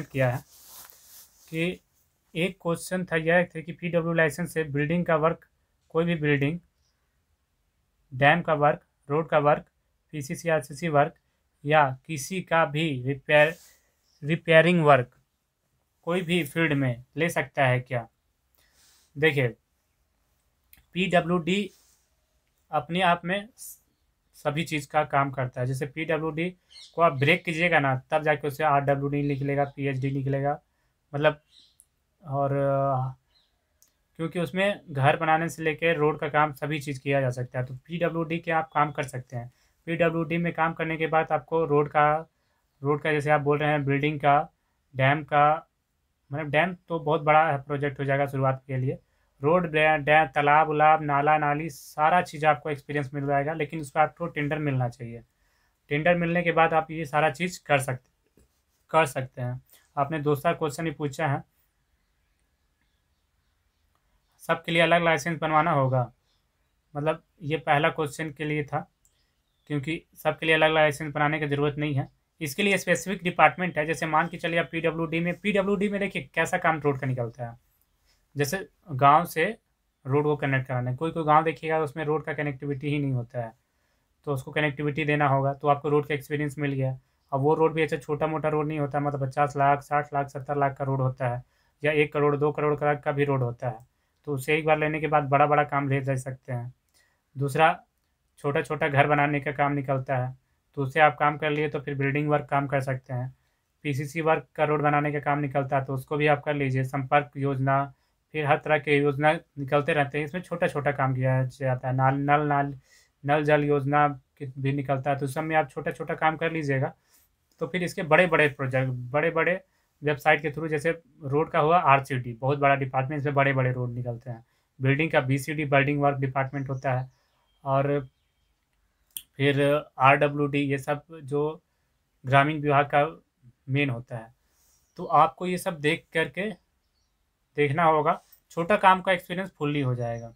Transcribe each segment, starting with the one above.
किया है कि एक क्वेश्चन था यह थे कि पीडब्ल्यू लाइसेंस से बिल्डिंग का वर्क कोई भी बिल्डिंग डैम का वर्क रोड का वर्क पीसीसी आरसीसी वर्क या किसी का भी रिपेयर रिपेयरिंग वर्क कोई भी फील्ड में ले सकता है क्या देखिए पीडब्ल्यूडी अपने आप में सभी चीज़ का काम करता है जैसे पी को आप ब्रेक कीजिएगा ना तब जाके उसे आर डब्ल्यू डी निकलेगा पी एच डी निकलेगा मतलब और क्योंकि उसमें घर बनाने से लेकर रोड का काम सभी चीज़ किया जा सकता है तो पी डब्ल्यू डी के आप काम कर सकते हैं पी डब्ल्यू डी में काम करने के बाद आपको रोड का रोड का जैसे आप बोल रहे हैं बिल्डिंग का डैम का मतलब डैम तो बहुत बड़ा प्रोजेक्ट हो जाएगा शुरुआत के लिए रोड डैम तालाब उलाब नाला नाली सारा चीज़ आपको एक्सपीरियंस मिल जाएगा लेकिन उस पर आपको टेंडर मिलना चाहिए टेंडर मिलने के बाद आप ये सारा चीज़ कर सकते कर सकते हैं आपने दूसरा क्वेश्चन ही पूछा है सबके लिए अलग लाइसेंस बनवाना होगा मतलब ये पहला क्वेश्चन के लिए था क्योंकि सबके लिए अलग लाइसेंस बनाने की ज़रूरत नहीं है इसके लिए स्पेसिफिक डिपार्टमेंट है जैसे मान के चलिए आप पी में पी में देखिए कैसा काम रोड का निकलता है जैसे गांव से रोड को कनेक्ट कराना है कोई कोई गांव देखिएगा तो उसमें रोड का कनेक्टिविटी ही नहीं होता है तो उसको कनेक्टिविटी देना होगा तो आपको रोड का एक्सपीरियंस मिल गया अब वो रोड भी अच्छा छोटा मोटा रोड नहीं होता मतलब पचास लाख साठ लाख सत्तर लाख का रोड होता है या एक करोड़ दो करोड़ का का भी रोड होता है तो उसे एक बार लेने के बाद बड़ा बड़ा काम ले जा सकते हैं दूसरा छोटा छोटा घर बनाने का काम निकलता है तो उसे आप काम कर लिए तो फिर बिल्डिंग वर्क काम कर सकते हैं पीसीसी वर्क का रोड बनाने का काम निकलता है तो उसको भी आप कर लीजिए संपर्क योजना फिर हर तरह के योजना निकलते रहते हैं इसमें छोटा छोटा काम किया जाता है नाल नल नाल नल जल योजना भी निकलता है तो उस समय आप छोटा छोटा काम कर लीजिएगा तो फिर इसके बड़े बड़े प्रोजेक्ट बड़े बड़े वेबसाइट के थ्रू जैसे रोड का हुआ आर बहुत बड़ा डिपार्टमेंट इसमें बड़े बड़े रोड निकलते हैं बिल्डिंग का बी बिल्डिंग वर्क डिपार्टमेंट होता है और फिर आर ये सब जो ग्रामीण विभाग का मेन होता है तो आपको ये सब देख करके देखना होगा छोटा काम का एक्सपीरियंस फुल्ली हो जाएगा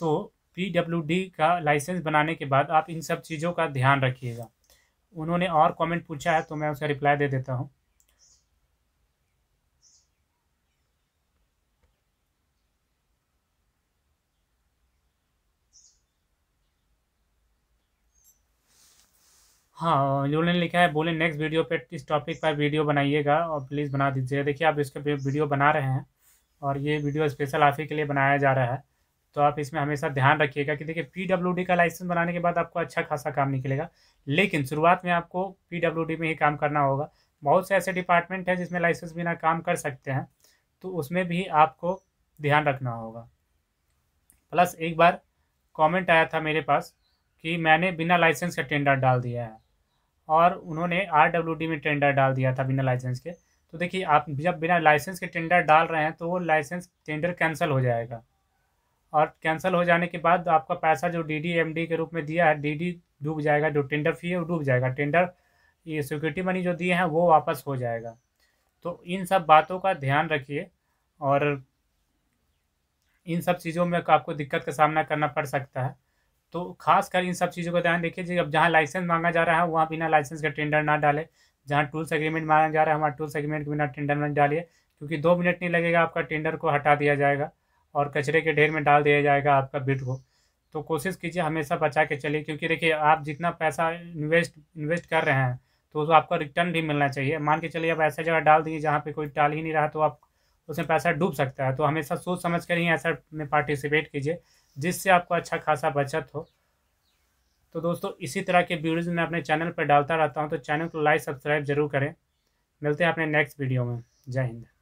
तो पीडब्ल्यूडी का लाइसेंस बनाने के बाद आप इन सब चीज़ों का ध्यान रखिएगा उन्होंने और कमेंट पूछा है तो मैं उसका रिप्लाई दे देता हूँ हाँ उन्होंने लिखा है बोले नेक्स्ट वीडियो पे इस टॉपिक पर वीडियो बनाइएगा और प्लीज़ बना दीजिएगा देखिए आप इसके वीडियो बना रहे हैं और ये वीडियो स्पेशल आप ही के लिए बनाया जा रहा है तो आप इसमें हमेशा ध्यान रखिएगा कि देखिए पी का लाइसेंस बनाने के बाद आपको अच्छा खासा काम निकलेगा लेकिन शुरुआत में आपको पी में ही काम करना होगा बहुत से ऐसे डिपार्टमेंट हैं जिसमें लाइसेंस बिना काम कर सकते हैं तो उसमें भी आपको ध्यान रखना होगा प्लस एक बार कमेंट आया था मेरे पास कि मैंने बिना लाइसेंस का टेंडर डाल दिया है और उन्होंने आर में टेंडर डाल दिया था बिना लाइसेंस के तो देखिए आप जब बिना लाइसेंस के टेंडर डाल रहे हैं तो वो लाइसेंस टेंडर कैंसिल हो जाएगा और कैंसिल हो जाने के बाद आपका पैसा जो डी डी एम डी के रूप में दिया है डी डी डूब जाएगा जो टेंडर फी है वो डूब जाएगा टेंडर ये सिक्योरिटी मनी जो दिए हैं वो वापस हो जाएगा तो इन सब बातों का ध्यान रखिए और इन सब चीज़ों में आपको दिक्कत का सामना करना पड़ सकता है तो खासकर इन सब चीज़ों का ध्यान देखिए अब जहाँ लाइसेंस मांगा जा रहा है वहाँ बिना लाइसेंस का टेंडर ना डाले जहाँ टूल्स एग्रीमेंट मांगा जा रहा है वहाँ टूल्स एग्रीमेंट के बिना टेंडर ना डालिए क्योंकि दो मिनट नहीं लगेगा आपका टेंडर को हटा दिया जाएगा और कचरे के ढेर में डाल दिया जाएगा आपका बिट को तो कोशिश कीजिए हमेशा बचा के चलिए क्योंकि देखिए आप जितना पैसा इन्वेस्ट इन्वेस्ट कर रहे हैं तो उसको आपका रिटर्न भी मिलना चाहिए मान के चलिए आप ऐसा जगह डाल दिए जहाँ पे कोई डाल ही नहीं रहा तो आप उसमें पैसा डूब सकता है तो हमेशा सोच समझ कर ही ऐसा में पार्टिसिपेट कीजिए जिससे आपको अच्छा खासा बचत हो तो दोस्तों इसी तरह के वीडियोज़ मैं अपने चैनल पर डालता रहता हूँ तो चैनल को लाइक सब्सक्राइब जरूर करें मिलते हैं अपने नेक्स्ट वीडियो में जय हिंद